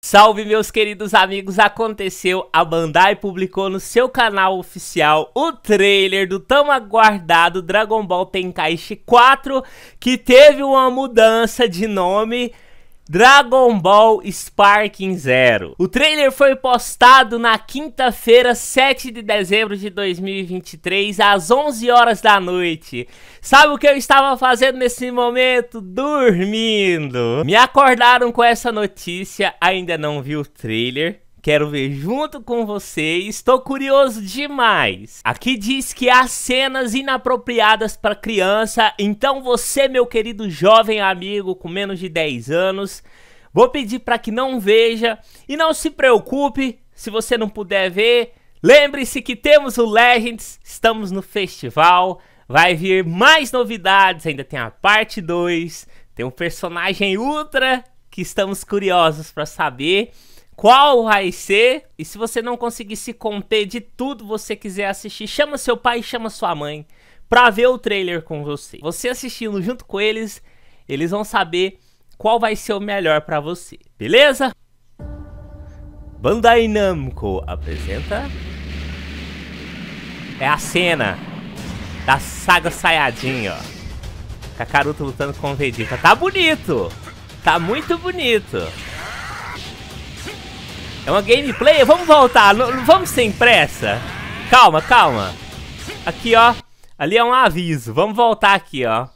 Salve meus queridos amigos, aconteceu, a Bandai publicou no seu canal oficial o trailer do tão aguardado Dragon Ball Tenkaichi 4, que teve uma mudança de nome, Dragon Ball Sparking Zero. O trailer foi postado na quinta-feira, 7 de dezembro de 2023, às 11 horas da noite. Sabe o que eu estava fazendo nesse momento? Dormindo. Me acordaram com essa notícia, ainda não vi o trailer. Quero ver junto com vocês. Estou curioso demais. Aqui diz que há cenas inapropriadas para criança. Então você, meu querido jovem amigo com menos de 10 anos, vou pedir para que não veja e não se preocupe se você não puder ver. Lembre-se que temos o Legends, estamos no festival, vai vir mais novidades, ainda tem a parte 2, tem um personagem ultra que estamos curiosos para saber qual vai ser. E se você não conseguir se conter de tudo você quiser assistir, chama seu pai, chama sua mãe pra ver o trailer com você. Você assistindo junto com eles, eles vão saber qual vai ser o melhor para você, beleza? Bandai Namco apresenta é a cena da saga Sayajin, ó. Kakaroto lutando com o Vegeta. Tá bonito! Tá muito bonito! É uma gameplay, vamos voltar, não, vamos sem pressa. Calma, calma. Aqui, ó. Ali é um aviso, vamos voltar aqui, ó.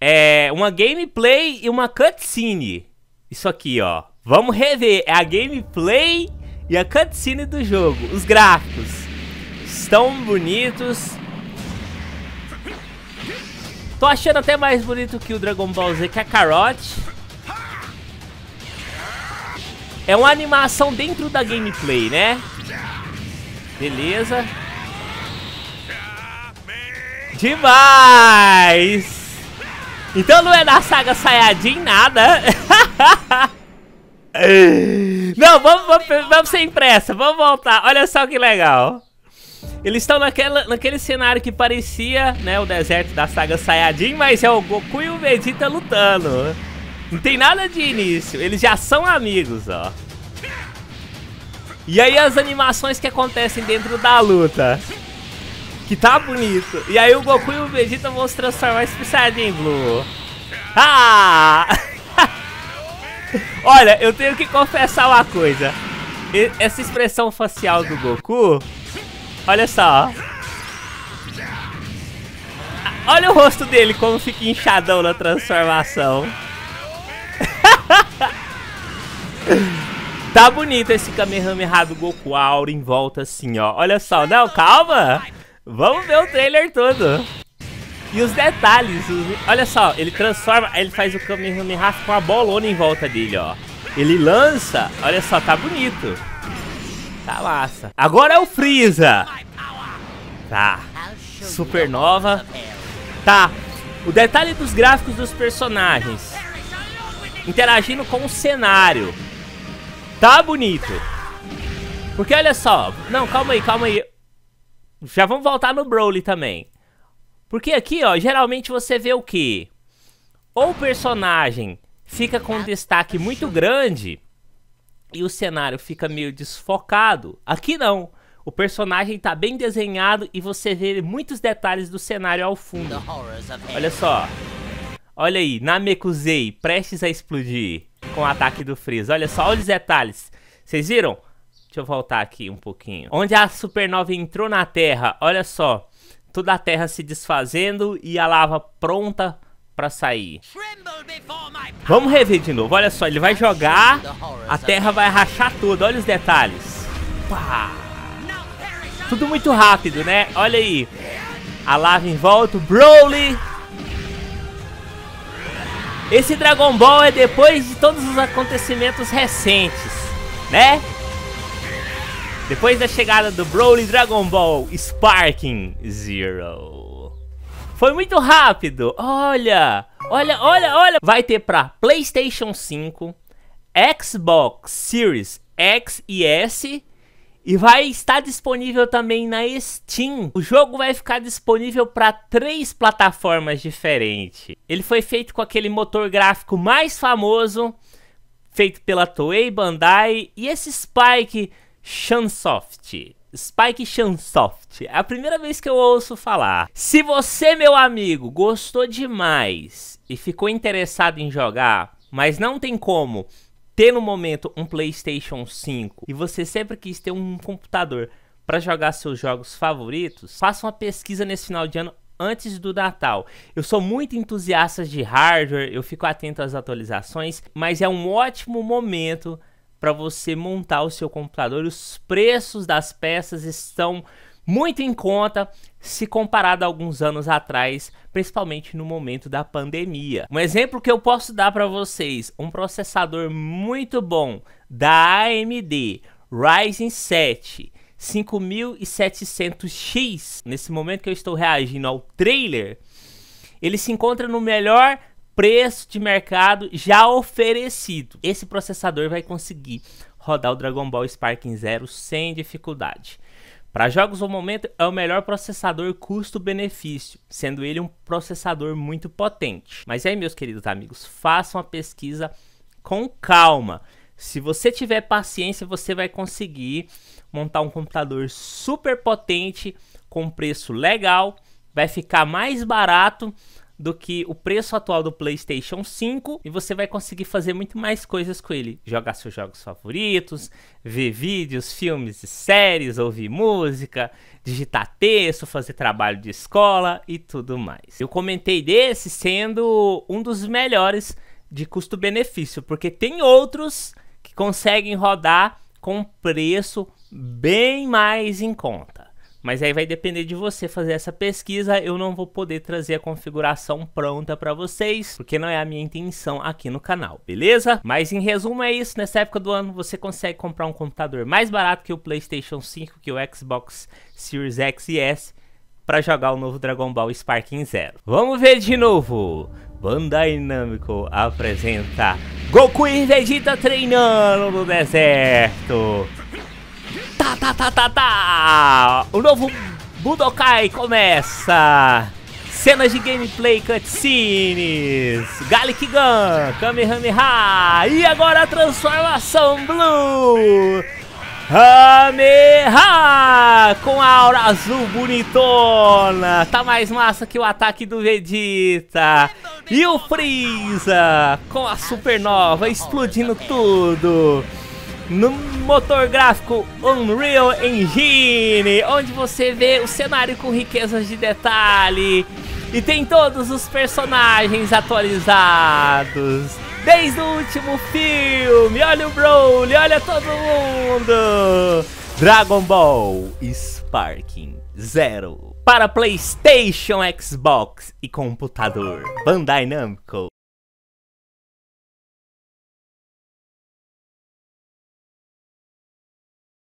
É uma gameplay e uma cutscene. Isso aqui, ó. Vamos rever, é a gameplay e a cutscene do jogo. Os gráficos estão bonitos. Tô achando até mais bonito que o Dragon Ball Z, que a é Carote. É uma animação dentro da gameplay, né? Beleza. Demais! Então não é da saga Sayajin nada. não, vamos, vamos, vamos sem pressa, vamos voltar. Olha só que legal. Eles estão naquela, naquele cenário que parecia né, o deserto da saga Sayajin, mas é o Goku e o Vegeta lutando. Não tem nada de início, eles já são amigos, ó. E aí as animações que acontecem dentro da luta. Que tá bonito. E aí o Goku e o Vegeta vão se transformar em Saiyajin Blue. Ah! Olha, eu tenho que confessar uma coisa. Essa expressão facial do Goku... Olha só, Olha o rosto dele como fica inchadão na transformação. Tá bonito esse Kamehameha do Goku Aura em volta assim, ó. Olha só, não, calma. Vamos ver o trailer todo. E os detalhes, os... olha só, ele transforma, ele faz o Kamehameha com a bolona em volta dele, ó. Ele lança, olha só, tá bonito. Tá massa. Agora é o Freeza. Tá. Supernova. Tá. O detalhe dos gráficos dos personagens. Interagindo com o cenário. Tá bonito. Porque olha só. Não, calma aí, calma aí. Já vamos voltar no Broly também. Porque aqui, ó, geralmente você vê o quê? Ou o personagem fica com um destaque muito grande e o cenário fica meio desfocado. Aqui não. O personagem está bem desenhado e você vê muitos detalhes do cenário ao fundo. Olha só. Olha aí, Namekusei prestes a explodir com o ataque do Freeza. Olha só, olha os detalhes. Vocês viram? Deixa eu voltar aqui um pouquinho. Onde a supernova entrou na Terra, olha só. Toda a Terra se desfazendo e a lava pronta pra sair. Vamos rever de novo. Olha só, ele vai jogar, a Terra vai rachar tudo. Olha os detalhes. Pá. Tudo muito rápido, né? Olha aí. A lava em volta, Broly esse Dragon Ball é depois de todos os acontecimentos recentes, né? Depois da chegada do Broly Dragon Ball Sparking Zero. Foi muito rápido, olha, olha, olha, olha. Vai ter pra Playstation 5, Xbox Series X e S e vai estar disponível também na Steam. O jogo vai ficar disponível para três plataformas diferentes. Ele foi feito com aquele motor gráfico mais famoso, feito pela Toei Bandai e esse Spike Chunsoft. Spike Chunsoft. É a primeira vez que eu ouço falar. Se você, meu amigo, gostou demais e ficou interessado em jogar, mas não tem como ter no momento um PlayStation 5 e você sempre quis ter um computador para jogar seus jogos favoritos, faça uma pesquisa nesse final de ano antes do Natal. Eu sou muito entusiasta de hardware, eu fico atento às atualizações, mas é um ótimo momento para você montar o seu computador. Os preços das peças estão muito em conta se comparado a alguns anos atrás, principalmente no momento da pandemia. Um exemplo que eu posso dar para vocês, um processador muito bom da AMD Ryzen 7 5700X, nesse momento que eu estou reagindo ao trailer, ele se encontra no melhor preço de mercado já oferecido. Esse processador vai conseguir rodar o Dragon Ball Sparking Zero sem dificuldade. Para jogos no momento, é o melhor processador custo-benefício, sendo ele um processador muito potente. Mas aí, meus queridos amigos, façam a pesquisa com calma. Se você tiver paciência, você vai conseguir montar um computador super potente, com preço legal, vai ficar mais barato do que o preço atual do PlayStation 5 e você vai conseguir fazer muito mais coisas com ele. Jogar seus jogos favoritos, ver vídeos, filmes e séries, ouvir música, digitar texto, fazer trabalho de escola e tudo mais. Eu comentei desse sendo um dos melhores de custo-benefício, porque tem outros que conseguem rodar com preço bem mais em conta. Mas aí vai depender de você fazer essa pesquisa, eu não vou poder trazer a configuração pronta para vocês, porque não é a minha intenção aqui no canal, beleza? Mas em resumo é isso, nessa época do ano você consegue comprar um computador mais barato que o PlayStation 5, que o Xbox Series X e S, para jogar o novo Dragon Ball Sparking Zero. Vamos ver de novo! Bandai Namco apresenta Goku e Vegeta treinando no deserto tá, tá, tá, tá, O novo Budokai começa. Cenas de gameplay, cutscenes, Galic Gun, Kamehameha e agora a transformação Blue. Kamehameha com a aura azul bonitona. Tá mais massa que o ataque do Vegeta. E o Freeza com a supernova explodindo tudo no motor gráfico Unreal Engine, onde você vê o cenário com riquezas de detalhe e tem todos os personagens atualizados. Desde o último filme, olha o Broly, olha todo mundo! Dragon Ball Sparking Zero para PlayStation, Xbox e computador Bandai Namco.